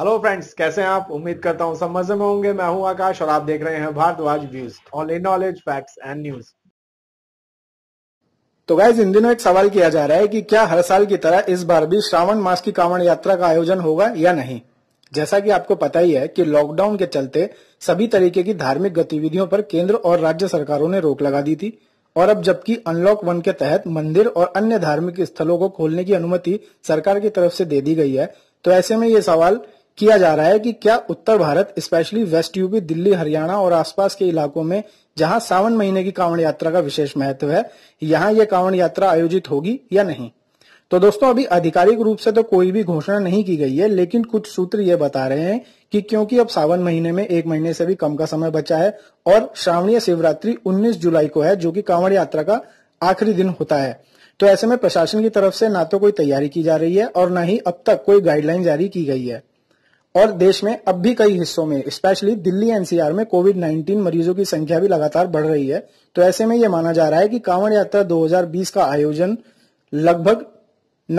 hello friends कैसे हैं आप उम्मीद करता हूं सब मजे में होंगे मैं हूं आकाश और आप देख रहे हैं Bhardwaj views online knowledge facts and news तो गाइज इन दिनों एक सवाल किया जा रहा है कि क्या हर साल की तरह इस बार भी श्रावण मास की कांवड़ यात्रा का आयोजन होगा या नहीं जैसा कि आपको पता ही है कि लॉकडाउन के चलते सभी तरीके की धार्मिक गतिविधियों पर केंद्र और राज्य सरकारों ने रोक लगा दी थी और अब जबकि अनलॉक वन के तहत मंदिर और अन्य धार्मिक स्थलों को खोलने की अनुमति सरकार की तरफ से दे दी गई है तो ऐसे में ये सवाल किया जा रहा है कि क्या उत्तर भारत specially west UP Delhi Haryana और आसपास के इलाकों में जहां सावन महीने की कांवड़ यात्रा का विशेष महत्व है यहां यह कांवड़ यात्रा आयोजित होगी या नहीं तो दोस्तों अभी आधिकारिक रूप से तो कोई भी घोषणा नहीं की गई है लेकिन कुछ सूत्र ये बता रहे हैं कि क्योंकि अब सावन महीने में एक महीने से भी कम का समय बचा है और श्रावणीय शिवरात्रि 19 जुलाई को है जो कि कांवड़ यात्रा का आखिरी दिन होता है तो ऐसे में प्रशासन की तरफ से ना तो कोई तैयारी की जा रही है और न ही अब तक कोई गाइडलाइन जारी की गई है और देश में अब भी कई हिस्सों में स्पेशली दिल्ली एनसीआर में कोविड 19 मरीजों की संख्या भी लगातार बढ़ रही है तो ऐसे में यह माना जा रहा है कि कांवड़ यात्रा 2020 का आयोजन लगभग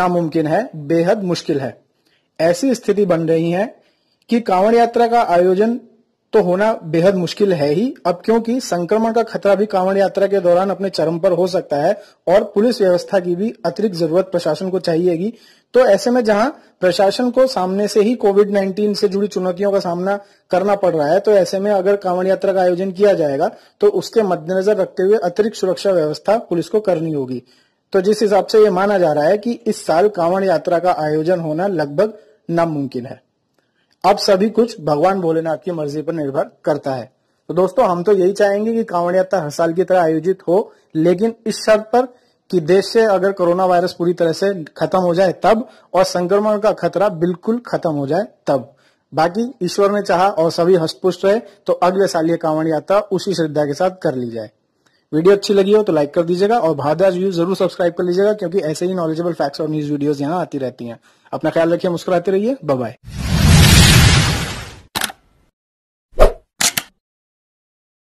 नामुमकिन है बेहद मुश्किल है ऐसी स्थिति बन रही है कि कांवड़ यात्रा का आयोजन तो होना बेहद मुश्किल है ही अब क्योंकि संक्रमण का खतरा भी कांवड़ यात्रा के दौरान अपने चरम पर हो सकता है और पुलिस व्यवस्था की भी अतिरिक्त जरूरत प्रशासन को चाहिएगी तो ऐसे में जहां प्रशासन को सामने से ही कोविड 19 से जुड़ी चुनौतियों का सामना करना पड़ रहा है तो ऐसे में अगर कांवड़ यात्रा का आयोजन किया जाएगा तो उसके मद्देनजर रखते हुए अतिरिक्त सुरक्षा व्यवस्था पुलिस को करनी होगी तो जिस हिसाब से ये माना जा रहा है कि इस साल कांवड़ यात्रा का आयोजन होना लगभग नामुमकिन है अब सभी कुछ भगवान भोलेनाथ की मर्जी पर निर्भर करता है तो दोस्तों हम तो यही चाहेंगे कि कांवड़ यात्रा हर साल की तरह आयोजित हो लेकिन इस शर्त पर कि देश से अगर कोरोना वायरस पूरी तरह से खत्म हो जाए तब और संक्रमण का खतरा बिल्कुल खत्म हो जाए तब बाकी ईश्वर ने चाहा और सभी हस्तपुष्ट रहे तो अगले साल ये कांवड़ यात्रा उसी श्रद्धा के साथ कर ली जाए वीडियो अच्छी लगी हो तो लाइक कर दीजिएगा और भारद्वाज व्यू जरूर सब्सक्राइब कर लीजिएगा क्योंकि ऐसे ही नॉलेजेबल फैक्ट्स और न्यूज वीडियोज यहाँ आती रहती है अपना ख्याल रखिए मुस्कुराते रहिए बाय